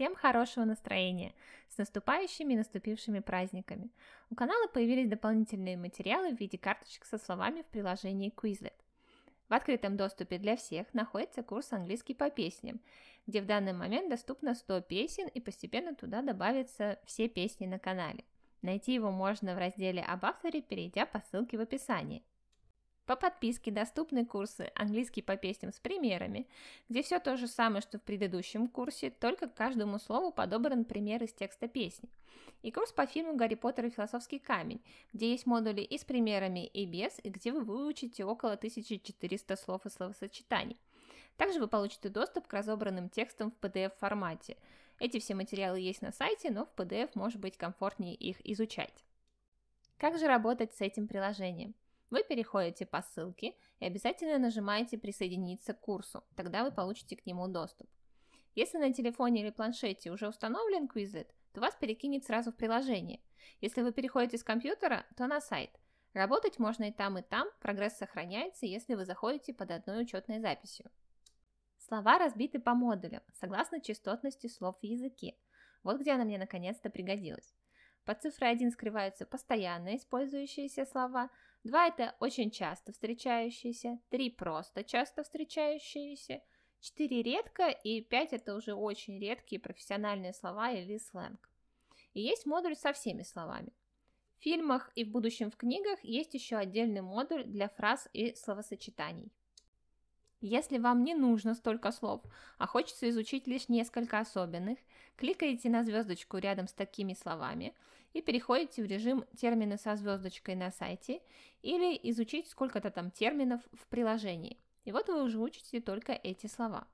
Всем хорошего настроения! С наступающими и наступившими праздниками! У канала появились дополнительные материалы в виде карточек со словами в приложении Quizlet. В открытом доступе для всех находится курс английский по песням, где в данный момент доступно 100 песен и постепенно туда добавятся все песни на канале. Найти его можно в разделе об авторе, перейдя по ссылке в описании. По подписке доступны курсы «Английский по песням с примерами», где все то же самое, что в предыдущем курсе, только к каждому слову подобран пример из текста песни. И курс по фильму «Гарри Поттер и философский камень», где есть модули и с примерами, и без, и где вы выучите около 1400 слов и словосочетаний. Также вы получите доступ к разобранным текстам в PDF-формате. Эти все материалы есть на сайте, но в PDF может быть комфортнее их изучать. Как же работать с этим приложением? Вы переходите по ссылке и обязательно нажимаете «Присоединиться к курсу», тогда вы получите к нему доступ. Если на телефоне или планшете уже установлен Quizlet, то вас перекинет сразу в приложение. Если вы переходите с компьютера, то на сайт. Работать можно и там, и там, прогресс сохраняется, если вы заходите под одной учетной записью. Слова разбиты по модулям, согласно частотности слов в языке. Вот где она мне наконец-то пригодилась. Под цифрой 1 скрываются постоянно использующиеся слова, 2 – это очень часто встречающиеся, 3 – просто часто встречающиеся, 4 – редко и 5 – это уже очень редкие профессиональные слова или сленг. И есть модуль со всеми словами. В фильмах и в будущем в книгах есть еще отдельный модуль для фраз и словосочетаний. Если вам не нужно столько слов, а хочется изучить лишь несколько особенных, кликаете на звездочку рядом с такими словами и переходите в режим термины со звездочкой на сайте или изучить сколько-то там терминов в приложении. И вот вы уже учите только эти слова.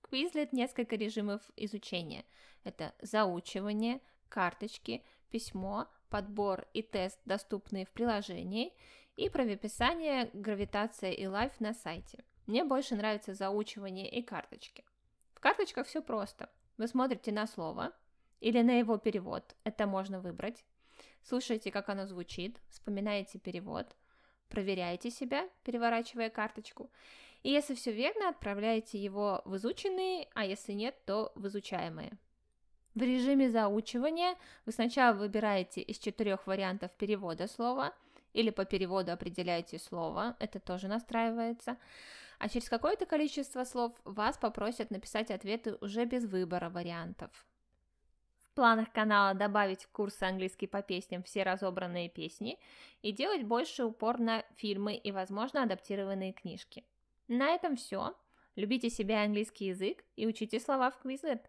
В Quizlet несколько режимов изучения. Это заучивание, карточки, письмо, подбор и тест, доступные в приложении, и правописание, гравитация и лайф на сайте – мне больше нравится заучивание и карточки. В карточках все просто. Вы смотрите на слово или на его перевод, это можно выбрать. Слушаете, как оно звучит, вспоминаете перевод, проверяете себя, переворачивая карточку. И если все верно, отправляете его в изученные, а если нет, то в изучаемые. В режиме заучивания вы сначала выбираете из четырех вариантов перевода слова или по переводу определяете слово, это тоже настраивается а через какое-то количество слов вас попросят написать ответы уже без выбора вариантов. В планах канала добавить в курсы английский по песням «Все разобранные песни» и делать больше упор на фильмы и, возможно, адаптированные книжки. На этом все. Любите себя и английский язык и учите слова в Quizlet.